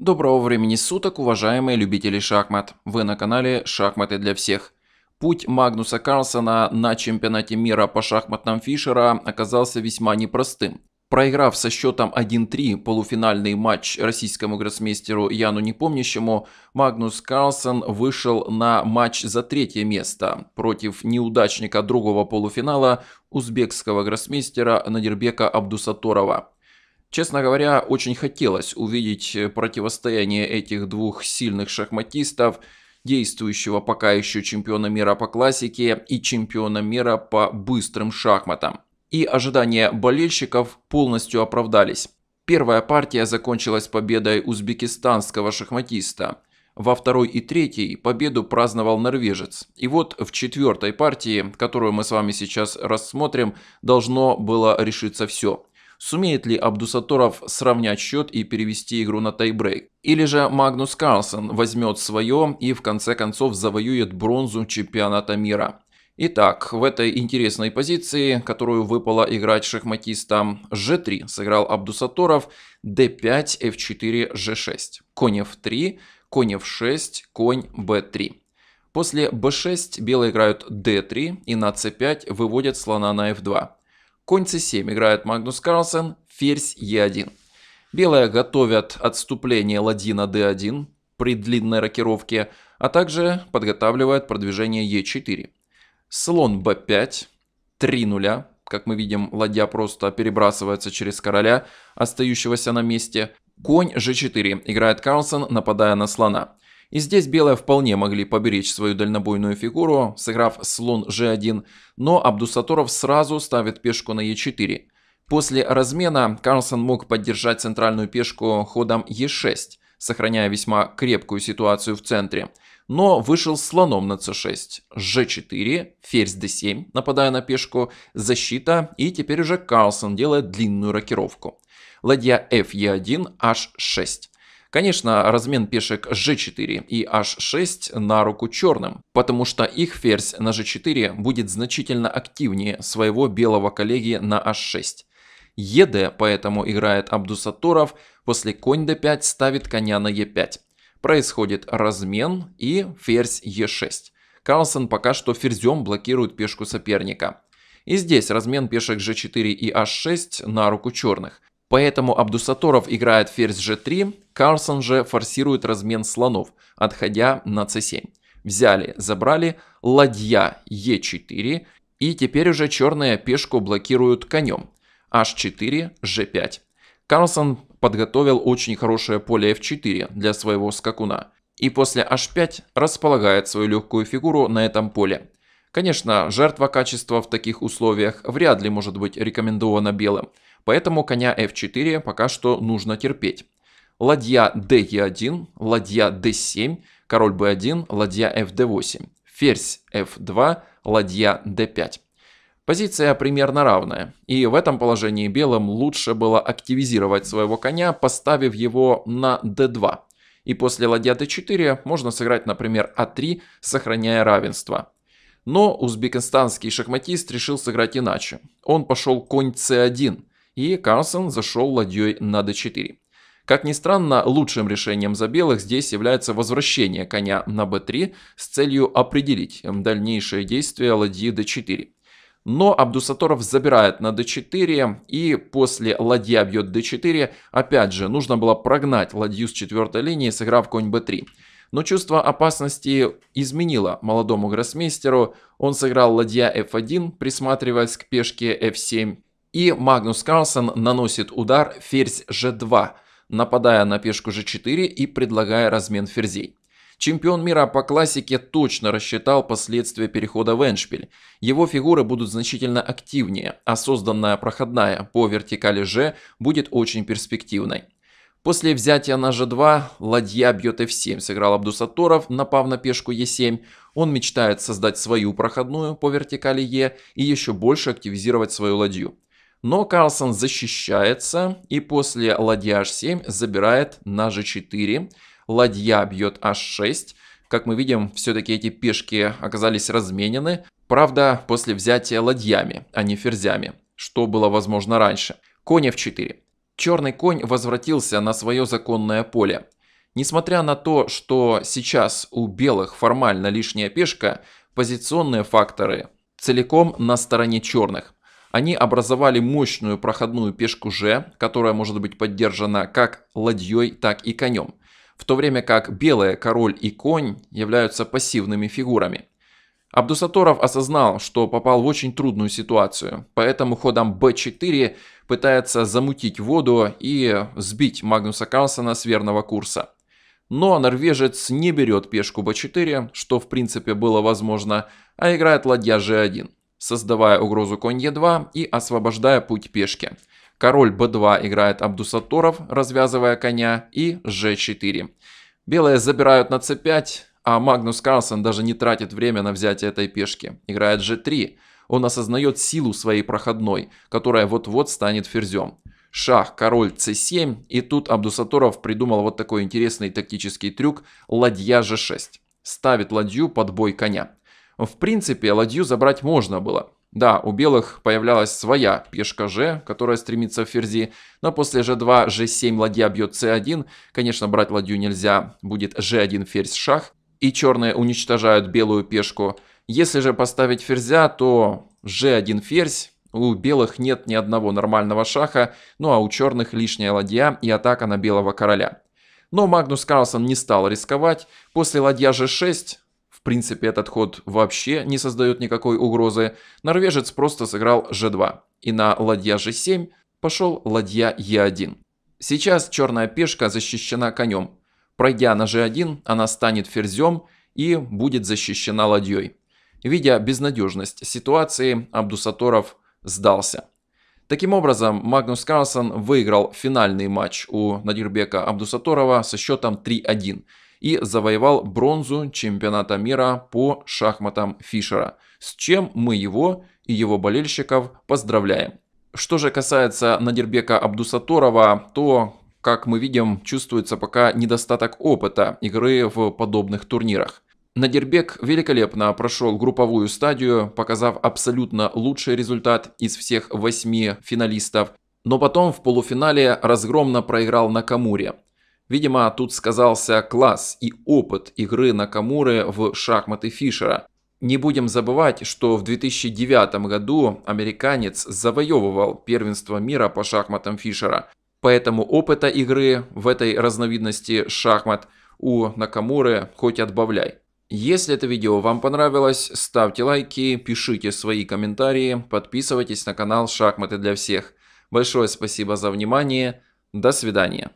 Доброго времени суток, уважаемые любители шахмат. Вы на канале «Шахматы для всех». Путь Магнуса Карлсона на чемпионате мира по шахматам Фишера оказался весьма непростым. Проиграв со счетом 1-3 полуфинальный матч российскому гроссмейстеру Яну Непомнящему, Магнус Карлсон вышел на матч за третье место против неудачника другого полуфинала узбекского гроссмейстера Надирбека Абдусаторова. Честно говоря, очень хотелось увидеть э, противостояние этих двух сильных шахматистов, действующего пока еще чемпиона мира по классике и чемпиона мира по быстрым шахматам. И ожидания болельщиков полностью оправдались. Первая партия закончилась победой узбекистанского шахматиста. Во второй и третьей победу праздновал норвежец. И вот в четвертой партии, которую мы с вами сейчас рассмотрим, должно было решиться все. Сумеет ли Абдусаторов сравнять счет и перевести игру на тайбрейк? Или же Магнус Карлсон возьмет свое и в конце концов завоюет бронзу чемпионата мира? Итак, в этой интересной позиции, которую выпало играть шахматистам, g3 сыграл Абдусаторов, d5, f4, g6, конь f3, конь f6, конь b3. После b6 белые играют d3 и на c5 выводят слона на f2. Конь c7 играет Магнус Карлсен, ферзь e1. Белые готовят отступление на d1 при длинной рокировке, а также подготавливают продвижение e4. Слон b5, 3 нуля. Как мы видим, ладья просто перебрасывается через короля, остающегося на месте. Конь g4 играет Карлсон, нападая на слона. И здесь белые вполне могли поберечь свою дальнобойную фигуру, сыграв слон g1, но Абдусаторов сразу ставит пешку на e4. После размена Карлсон мог поддержать центральную пешку ходом e6, сохраняя весьма крепкую ситуацию в центре, но вышел слоном на c6, g4, ферзь d7, нападая на пешку, защита, и теперь уже Карлсон делает длинную рокировку. Ладья f e1, h6. Конечно, размен пешек g4 и h6 на руку черным, потому что их ферзь на g4 будет значительно активнее своего белого коллеги на h6. ЕД поэтому играет Абдусаторов, после конь d5 ставит коня на e5. Происходит размен и ферзь e6. Карлсон пока что ферзем блокирует пешку соперника. И здесь размен пешек g4 и h6 на руку черных. Поэтому Абдусаторов играет ферзь g3, Карсон же форсирует размен слонов, отходя на c7. Взяли, забрали, ладья e4, и теперь уже черные пешку блокируют конем. h4, g5. Карлсон подготовил очень хорошее поле f4 для своего скакуна. И после h5 располагает свою легкую фигуру на этом поле. Конечно, жертва качества в таких условиях вряд ли может быть рекомендована белым. Поэтому коня f4 пока что нужно терпеть. Ладья d 1 ладья d7, король b1, ладья fd8, ферзь f2, ладья d5. Позиция примерно равная, и в этом положении белым лучше было активизировать своего коня, поставив его на d2. И после ладья d4 можно сыграть, например, a3, а сохраняя равенство. Но узбекистанский шахматист решил сыграть иначе. Он пошел конь c1, и Карсон зашел ладьей на d4. Как ни странно, лучшим решением за белых здесь является возвращение коня на b3 с целью определить дальнейшие действия ладьи d4. Но Абдусаторов забирает на d4 и после ладья бьет d4, опять же, нужно было прогнать ладью с четвертой линии, сыграв конь b3. Но чувство опасности изменило молодому гроссмейстеру. Он сыграл ладья f1, присматриваясь к пешке f7 и Магнус Карлсон наносит удар ферзь g2, нападая на пешку g4 и предлагая размен ферзей. Чемпион мира по классике точно рассчитал последствия перехода в Эншпиль. Его фигуры будут значительно активнее, а созданная проходная по вертикали G будет очень перспективной. После взятия на G2 ладья бьет F7, сыграл Абдусаторов, напав на пешку E7. Он мечтает создать свою проходную по вертикали E и еще больше активизировать свою ладью. Но Карлсон защищается и после ладья h7 забирает на g4. Ладья бьет h6. Как мы видим, все-таки эти пешки оказались разменены. Правда, после взятия ладьями, а не ферзями, что было возможно раньше. Конь f4. Черный конь возвратился на свое законное поле. Несмотря на то, что сейчас у белых формально лишняя пешка, позиционные факторы целиком на стороне черных. Они образовали мощную проходную пешку Ж, которая может быть поддержана как ладьей, так и конем, в то время как белые король и конь являются пассивными фигурами. Абдусаторов осознал, что попал в очень трудную ситуацию, поэтому ходом b4 пытается замутить воду и сбить Магнуса Карлсона с верного курса. Но норвежец не берет пешку b4, что в принципе было возможно, а играет ладья g1 создавая угрозу конь Е2 и освобождая путь пешки. Король b2 играет Абдусаторов, развязывая коня, и g4. Белые забирают на c5, а Магнус Карлсон даже не тратит время на взятие этой пешки. Играет g3. Он осознает силу своей проходной, которая вот-вот станет ферзем. Шах, король c7, и тут Абдусаторов придумал вот такой интересный тактический трюк ладья g6. Ставит ладью под бой коня. В принципе, ладью забрать можно было. Да, у белых появлялась своя пешка g, которая стремится в ферзи, но после g2, g7 ладья бьет c1, конечно, брать ладью нельзя, будет g1 ферзь шах, и черные уничтожают белую пешку. Если же поставить ферзя, то g1 ферзь, у белых нет ни одного нормального шаха, ну а у черных лишняя ладья и атака на белого короля. Но Магнус Карлсон не стал рисковать. После ладья g6 в принципе, этот ход вообще не создает никакой угрозы. Норвежец просто сыграл g2. И на ладья g7 пошел ладья e1. Сейчас черная пешка защищена конем. Пройдя на g1, она станет ферзем и будет защищена ладьей. Видя безнадежность ситуации, Абдусаторов сдался. Таким образом, Магнус Карлсон выиграл финальный матч у Надирбека Абдусаторова со счетом 3-1 и завоевал бронзу чемпионата мира по шахматам Фишера, с чем мы его и его болельщиков поздравляем. Что же касается Надирбека Абдусаторова, то, как мы видим, чувствуется пока недостаток опыта игры в подобных турнирах. Надирбек великолепно прошел групповую стадию, показав абсолютно лучший результат из всех восьми финалистов, но потом в полуфинале разгромно проиграл Накамуре. Видимо, тут сказался класс и опыт игры Накамуры в шахматы Фишера. Не будем забывать, что в 2009 году американец завоевывал первенство мира по шахматам Фишера, поэтому опыта игры в этой разновидности шахмат у Накамуры хоть отбавляй. Если это видео вам понравилось, ставьте лайки, пишите свои комментарии, подписывайтесь на канал Шахматы для всех. Большое спасибо за внимание. До свидания.